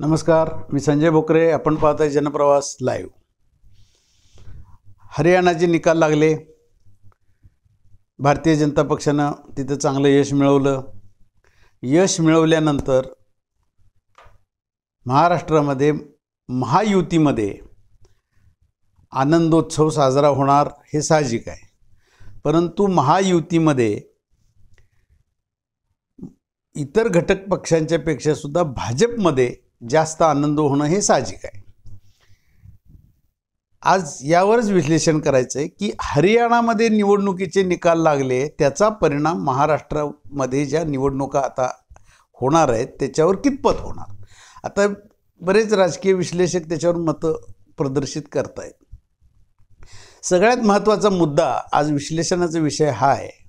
नमस्कार मी संजय बोकरे आपण पाहतो आहे जनप्रवास लाईव्ह हरियाणाचे निकाल लागले भारतीय जनता पक्षानं तिथं चांगलं यश मिळवलं यश मिळवल्यानंतर महाराष्ट्रामध्ये महायुतीमध्ये आनंदोत्सव साजरा होणार हे साहजिक आहे परंतु महायुतीमध्ये इतर घटक पक्षांच्यापेक्षासुद्धा भाजपमध्ये जास्त आनंद होणं हे साहजिक आहे आज यावरच विश्लेषण करायचं आहे की हरियाणामध्ये निवडणुकीचे निकाल लागले त्याचा परिणाम महाराष्ट्रामध्ये ज्या निवडणुका आता होणार आहेत त्याच्यावर कितपत होणार आता बरेच राजकीय विश्लेषक त्याच्यावर मतं प्रदर्शित आहेत सगळ्यात महत्त्वाचा मुद्दा आज विश्लेषणाचा विषय हा आहे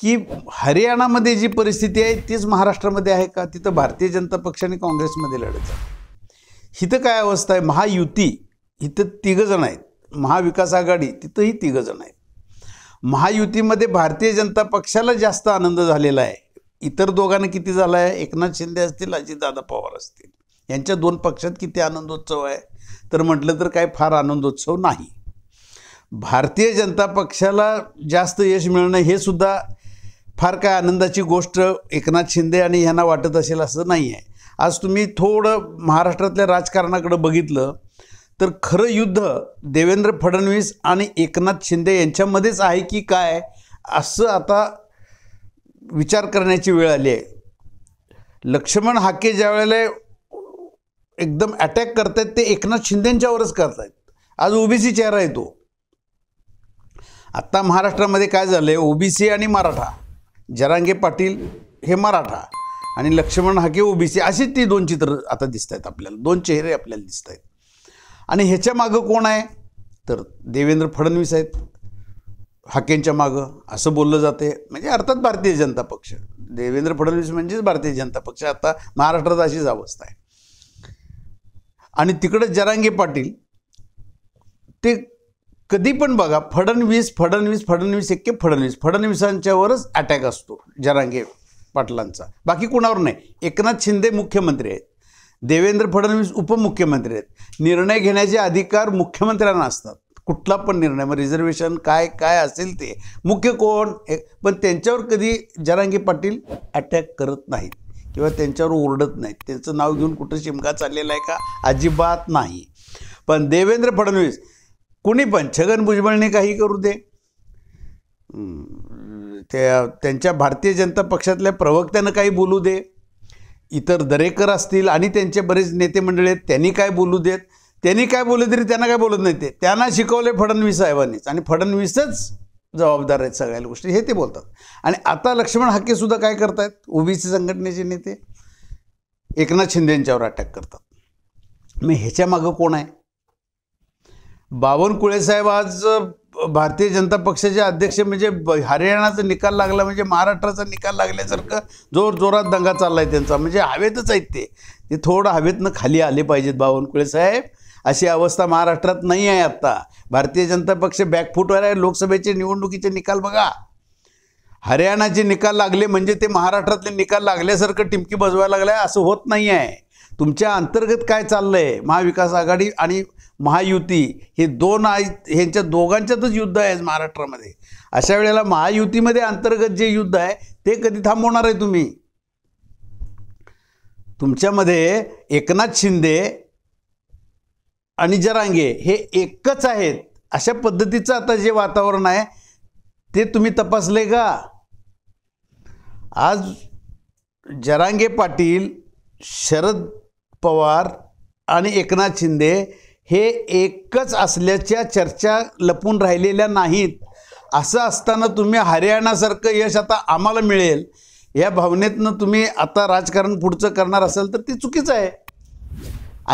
की हरियाणामध्ये जी परिस्थिती आहे तीच महाराष्ट्रामध्ये आहे का तिथं भारतीय जनता पक्ष आणि काँग्रेसमध्ये लढत आहे इथं काय अवस्था आहे महायुती इथं जण आहेत महाविकास आघाडी तिथंही जण आहेत महायुतीमध्ये भारतीय जनता पक्षाला जास्त आनंद झालेला आहे इतर दोघांना किती झाला आहे एकनाथ शिंदे असतील अजितदादा पवार असतील यांच्या दोन पक्षात किती आनंदोत्सव आहे तर म्हटलं तर काय फार आनंदोत्सव नाही भारतीय जनता पक्षाला जास्त यश मिळणं हे सुद्धा फार काय आनंदाची गोष्ट एकनाथ शिंदे आणि ह्यांना वाटत असेल असं नाही आहे आज तुम्ही थोडं महाराष्ट्रातल्या राजकारणाकडं बघितलं तर खरं युद्ध देवेंद्र फडणवीस आणि एकनाथ शिंदे यांच्यामध्येच आहे की काय असं आता विचार करण्याची वेळ आली आहे लक्ष्मण हाके ज्या वेळेला एकदम अटॅक करतायत ते एकनाथ शिंदेंच्यावरच आहेत आज ओबीसी चेहरा येतो आत्ता महाराष्ट्रामध्ये काय झालं आहे ओबीसी आणि मराठा जरांगे पाटील हे मराठा आणि लक्ष्मण हाके ओबीसी अशी ती दोन चित्र आता दिसत आहेत आपल्याला दोन चेहरे आपल्याला दिसत आहेत आणि ह्याच्या मागं कोण आहे तर देवेंद्र फडणवीस आहेत हाकेंच्या मागं असं बोललं जाते म्हणजे अर्थात भारतीय जनता पक्ष देवेंद्र फडणवीस म्हणजेच भारतीय जनता पक्ष आता महाराष्ट्रात अशीच अवस्था आहे आणि तिकडं जरांगे पाटील ते कधी पण बघा फडणवीस फडणवीस फडणवीस एक्के फडणवीस फडणवीसांच्यावरच अटॅक असतो जरांगे पाटलांचा बाकी कुणावर नाही एकनाथ शिंदे मुख्यमंत्री आहेत देवेंद्र फडणवीस उपमुख्यमंत्री आहेत निर्णय घेण्याचे अधिकार मुख्यमंत्र्यांना असतात कुठला पण निर्णय मग रिझर्वेशन काय काय असेल ते मुख्य कोण पण त्यांच्यावर कधी जरांगे पाटील अटॅक करत नाहीत किंवा त्यांच्यावर ओरडत नाहीत त्यांचं नाव घेऊन कुठं शिमगा चाललेला आहे का अजिबात नाही पण देवेंद्र फडणवीस कुणी पण छगन भुजबळने काही करू दे त्या त्यांच्या भारतीय जनता पक्षातल्या प्रवक्त्यानं काही बोलू दे इतर दरेकर असतील आणि त्यांचे बरेच नेते मंडळी आहेत त्यांनी काय बोलू देत त्यांनी काय बोलले तरी त्यांना काय बोलत नाही ते त्यांना शिकवले फडणवीस साहेबांनीच आणि फडणवीसच जबाबदार आहेत सगळ्या गोष्टी हे ते बोलतात आणि आता लक्ष्मण हाकेसुद्धा काय करतायत ओबीसी संघटनेचे नेते एकनाथ शिंदे यांच्यावर अटॅक करतात मग ह्याच्या मागं कोण आहे बावनकुळे साहेब आज भारतीय जनता पक्षाचे अध्यक्ष म्हणजे हरियाणाचा निकाल लागला म्हणजे महाराष्ट्राचा निकाल लागल्यासारखं जोर जोरात दंगा चालला आहे त्यांचा म्हणजे हवेतच आहेत ते ते थोडं हवेतनं खाली आले पाहिजेत बावनकुळे साहेब अशी अवस्था महाराष्ट्रात नाही आहे आत्ता भारतीय जनता पक्ष बॅकफूटवर आहे लोकसभेचे निवडणुकीचे निकाल बघा हरियाणाचे निकाल लागले म्हणजे ते महाराष्ट्रातले निकाल लागल्यासारखं टिमकी बजवायला लागलाय असं होत नाही आहे तुमच्या अंतर्गत काय चाललं आहे महाविकास आघाडी आणि महायुती हे दोन आय ह्यांच्या दोघांच्यातच युद्ध आहे महाराष्ट्रामध्ये अशा वेळेला महायुतीमध्ये अंतर्गत जे युद्ध आहे ते कधी थांबवणार आहे तुम्ही तुमच्यामध्ये एकनाथ शिंदे आणि जरांगे हे एकच आहेत अशा पद्धतीचं आता जे वातावरण आहे ते तुम्ही तपासले का आज जरांगे पाटील शरद पवार आणि एकनाथ शिंदे हे एकच असल्याच्या चर्चा लपून राहिलेल्या नाहीत असं असताना तुम्ही हरियाणासारखं यश आता आम्हाला मिळेल या भावनेतनं तुम्ही आता राजकारण पुढचं करणार असाल तर ती चुकीचं आहे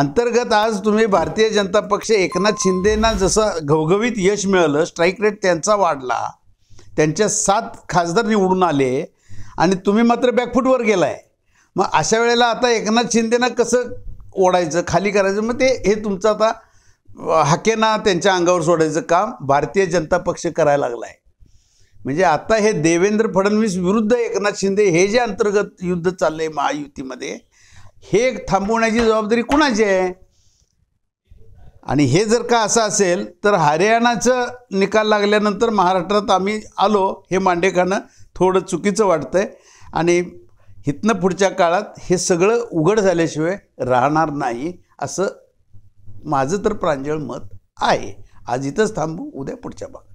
अंतर्गत आज तुम्ही भारतीय जनता पक्ष एकनाथ शिंदेना जसं घवघवीत यश मिळालं स्ट्राईक रेट त्यांचा वाढला त्यांच्या सात खासदार निवडून आले आणि तुम्ही मात्र बॅकफूटवर गेलाय मग अशा वेळेला आता एकनाथ शिंदेना कसं ओढायचं खाली करायचं मग ते हे तुमचं आता हाकेना त्यांच्या अंगावर सोडायचं काम भारतीय जनता पक्ष करायला लागला आहे म्हणजे आता हे देवेंद्र फडणवीस विरुद्ध एकनाथ शिंदे हे जे अंतर्गत युद्ध चाललं आहे महायुतीमध्ये हे थांबवण्याची जबाबदारी कुणाची आहे आणि हे जर का असं असेल तर हरियाणाचं निकाल लागल्यानंतर महाराष्ट्रात आम्ही आलो हे मांडेकरनं थोडं चुकीचं वाटतंय आणि इथनं पुढच्या काळात हे सगळं उघड झाल्याशिवाय राहणार नाही असं माझं तर प्रांजळ मत आहे आज इथंच थांबू उद्या पुढच्या भागात